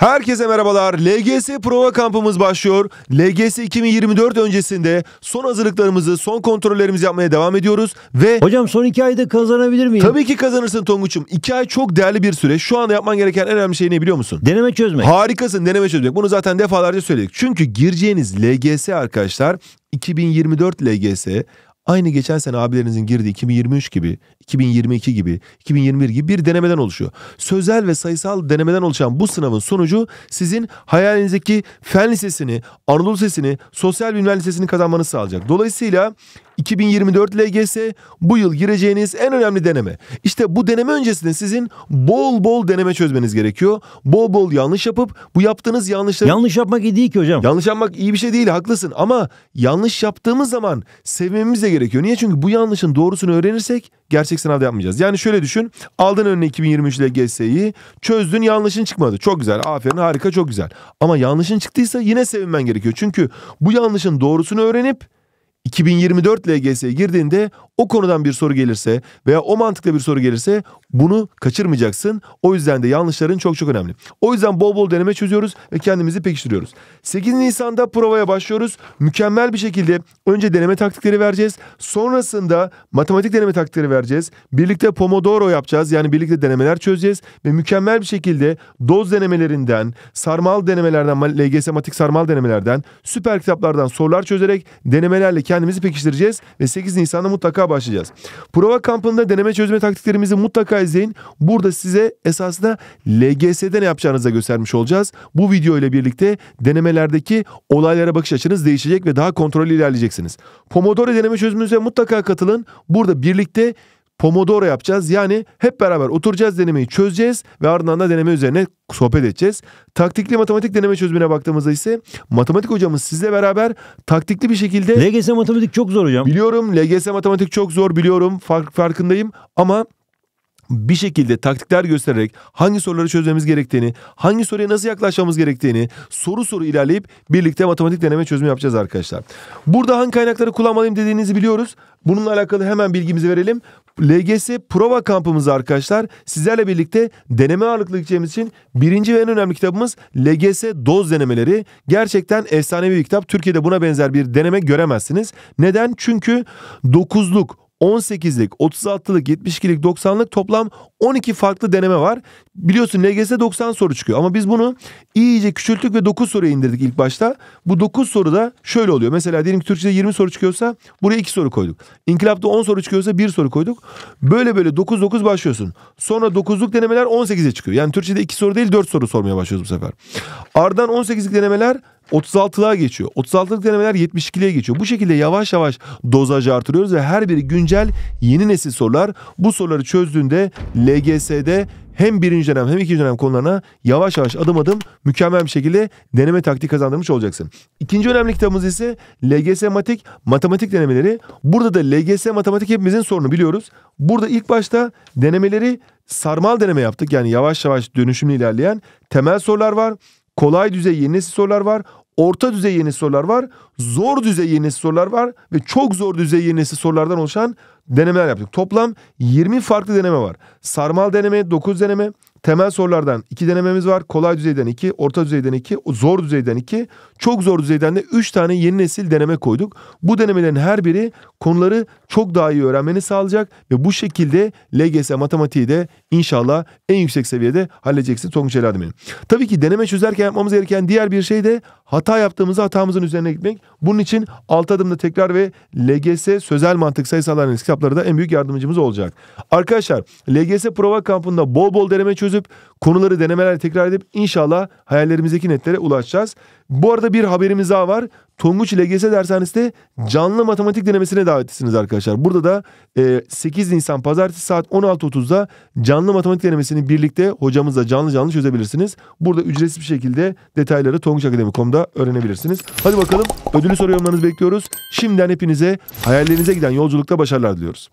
Herkese merhabalar. LGS prova kampımız başlıyor. LGS 2024 öncesinde son hazırlıklarımızı, son kontrollerimizi yapmaya devam ediyoruz ve... Hocam son iki ayda kazanabilir miyim? Tabii ki kazanırsın Tonguç'um. İki ay çok değerli bir süre. Şu anda yapman gereken en önemli şey ne biliyor musun? Deneme çözmek. Harikasın deneme çözmek. Bunu zaten defalarca söyledik. Çünkü gireceğiniz LGS arkadaşlar 2024 LGS Aynı geçen sene abilerinizin girdiği 2023 gibi, 2022 gibi, 2021 gibi bir denemeden oluşuyor. Sözel ve sayısal denemeden oluşan bu sınavın sonucu sizin hayalinizdeki fen lisesini, Anadolu lisesini, sosyal bilimler lisesini kazanmanızı sağlayacak. Dolayısıyla 2024 LGS bu yıl gireceğiniz en önemli deneme. İşte bu deneme öncesinde sizin bol bol deneme çözmeniz gerekiyor. Bol bol yanlış yapıp bu yaptığınız yanlışları... Yanlış yapmak iyi değil ki hocam. Yanlış yapmak iyi bir şey değil haklısın ama yanlış yaptığımız zaman sevmemiz de gerekiyor. Niye? Çünkü bu yanlışın doğrusunu öğrenirsek gerçek sınavda yapmayacağız. Yani şöyle düşün. Aldın önüne 2023 LGS'yi çözdün yanlışın çıkmadı. Çok güzel aferin harika çok güzel. Ama yanlışın çıktıysa yine sevinmen gerekiyor. Çünkü bu yanlışın doğrusunu öğrenip 2024 LGS'ye girdiğinde o konudan bir soru gelirse veya o mantıkla bir soru gelirse bunu kaçırmayacaksın. O yüzden de yanlışların çok çok önemli. O yüzden bol bol deneme çözüyoruz ve kendimizi pekiştiriyoruz. 8 Nisan'da provaya başlıyoruz. Mükemmel bir şekilde önce deneme taktikleri vereceğiz. Sonrasında matematik deneme taktikleri vereceğiz. Birlikte Pomodoro yapacağız. Yani birlikte denemeler çözeceğiz ve mükemmel bir şekilde doz denemelerinden, sarmal denemelerden, LGS matik sarmal denemelerden, süper kitaplardan sorular çözerek denemelerle kendimizi pekiştireceğiz ve 8 Nisan'da mutlaka konuşmaya başlayacağız. Prova kampında deneme çözme taktiklerimizi mutlaka izleyin. Burada size esasında LGS'de ne yapacağınızı da göstermiş olacağız. Bu video ile birlikte denemelerdeki olaylara bakış açınız değişecek ve daha kontrollü ilerleyeceksiniz. Pomodoro deneme çözümümüze mutlaka katılın. Burada birlikte Pomodoro yapacağız. Yani hep beraber oturacağız denemeyi çözeceğiz ve ardından da deneme üzerine sohbet edeceğiz. Taktikli matematik deneme çözümüne baktığımızda ise matematik hocamız sizle beraber taktikli bir şekilde... LGS matematik çok zor hocam. Biliyorum LGS matematik çok zor biliyorum fark, farkındayım ama bir şekilde taktikler göstererek hangi soruları çözmemiz gerektiğini, hangi soruya nasıl yaklaşmamız gerektiğini soru soru ilerleyip birlikte matematik deneme çözümü yapacağız arkadaşlar. Burada hangi kaynakları kullanmalıyım dediğinizi biliyoruz. Bununla alakalı hemen bilgimizi verelim. LGS prova kampımız arkadaşlar sizlerle birlikte deneme ağırlıklı gideceğimiz için birinci ve en önemli kitabımız LGS doz denemeleri. Gerçekten efsanevi bir kitap. Türkiye'de buna benzer bir deneme göremezsiniz. Neden? Çünkü 9'luk, 18'lik, 36'lık, 72'lik, 90'lık toplam 12 farklı deneme var. Biliyorsun LGS 90 soru çıkıyor ama biz bunu iyice küçülttük ve 9 soruya indirdik ilk başta. Bu 9 soruda şöyle oluyor. Mesela diyelim ki Türkçe'de 20 soru çıkıyorsa buraya 2 soru koyduk. İnkılapta 10 soru çıkıyorsa 1 soru koyduk. Böyle böyle 9-9 başlıyorsun. Sonra 9'luk denemeler 18'e çıkıyor. Yani Türkçe'de 2 soru değil 4 soru sormaya başlıyoruz bu sefer. Ardından 18'lik denemeler 36'lığa geçiyor. 36'lık denemeler 72'liğe geçiyor. Bu şekilde yavaş yavaş dozajı artırıyoruz ve her biri güncel yeni nesil sorular. Bu soruları çözdüğünde LGS'de hem birinci dönem hem ikinci dönem konularına yavaş yavaş adım adım mükemmel bir şekilde deneme taktiği kazandırmış olacaksın. İkinci önemli kitabımız ise LGS Matik matematik denemeleri. Burada da LGS matematik hepimizin sorunu biliyoruz. Burada ilk başta denemeleri sarmal deneme yaptık. Yani yavaş yavaş dönüşümle ilerleyen temel sorular var kolay düzey yeni sorular var, orta düzey yeni sorular var, zor düzey yeni sorular var ve çok zor düzey yeni sorulardan oluşan denemeler yaptık. Toplam 20 farklı deneme var. Sarmal deneme, 9 deneme, temel sorulardan 2 denememiz var. Kolay düzeyden 2, orta düzeyden 2, zor düzeyden 2, çok zor düzeyden de 3 tane yeni nesil deneme koyduk. Bu denemelerin her biri konuları çok daha iyi öğrenmeni sağlayacak ve bu şekilde LGS matematiği de inşallah en yüksek seviyede halledeceksin Tonguç Eladim Tabii ki deneme çözerken yapmamız gereken diğer bir şey de hata yaptığımızda hatamızın üzerine gitmek. Bunun için alt adımda tekrar ve LGS sözel mantık sayısal analiz kitapları da en büyük yardımcımız olacak. Arkadaşlar LGS prova kampında bol bol deneme çözüp konuları denemelerle tekrar edip inşallah hayallerimizdeki netlere ulaşacağız. Bu arada bir haberimiz daha var. Tonguç LGS dershanesinde canlı matematik denemesine davetlisiniz arkadaşlar. Burada da 8 e, Nisan pazartesi saat 16.30'da canlı matematik denemesini birlikte hocamızla canlı canlı çözebilirsiniz. Burada ücretsiz bir şekilde detayları tonguçakademi.com'da öğrenebilirsiniz. Hadi bakalım ödülü soru yorumlarınızı bekliyoruz. Şimdiden hepinize hayallerinize giden yolculukta başarılar diliyoruz.